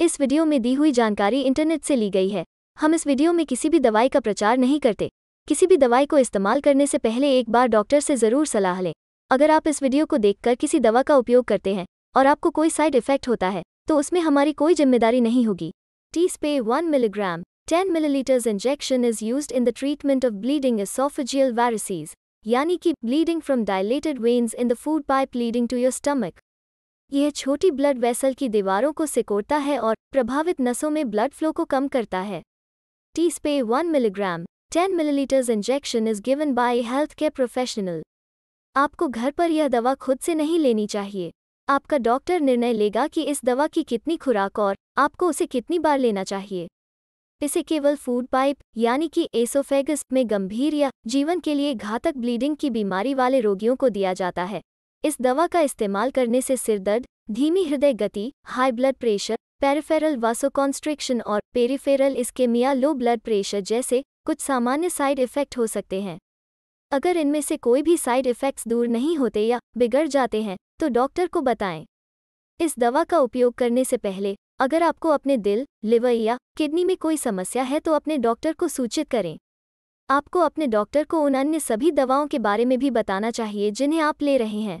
इस वीडियो में दी हुई जानकारी इंटरनेट से ली गई है हम इस वीडियो में किसी भी दवाई का प्रचार नहीं करते किसी भी दवाई को इस्तेमाल करने से पहले एक बार डॉक्टर से ज़रूर सलाह लें अगर आप इस वीडियो को देखकर किसी दवा का उपयोग करते हैं और आपको कोई साइड इफेक्ट होता है तो उसमें हमारी कोई जिम्मेदारी नहीं होगी टी स्पे one milligram millilitres injection is use in the treatment of bleeding is esophageal varices यानी कि bleeding from dilated veins in the food pipe leading to your stomach यह छोटी ब्लड वेसल की दीवारों को सिकोड़ता है और प्रभावित नसों में ब्लड फ्लो को कम करता है टी स्पे one milligram ten millilitres injection is given by health care professional आपको घर पर यह दवा खुद से नहीं लेनी चाहिए आपका डॉक्टर निर्णय लेगा कि इस दवा की कितनी खुराक और आपको उसे कितनी बार लेना चाहिए इसे केवल फूड पाइप यानी कि एसोफेगस में गंभीर या जीवन के लिए घातक ब्लीडिंग की बीमारी वाले रोगियों को दिया जाता है इस दवा का इस्तेमाल करने से सिरदर्द धीमी हृदय गति high blood pressure peripheral vasoconstriction और peripheral ischaemia low blood pressure जैसे कुछ सामान्य साइड इफ़ेक्ट हो सकते हैं अगर इनमें से कोई भी साइड इफ़ेक्ट्स दूर नहीं होते या बिगड़ जाते हैं तो डॉक्टर को बताएं इस दवा का उपयोग करने से पहले अगर आपको अपने दिल लिवर या किडनी में कोई समस्या है तो अपने डॉक्टर को सूचित करें आपको अपने डॉक्टर को उन अन्य सभी दवाओं के बारे में भी बताना चाहिए जिन्हें आप ले रहे हैं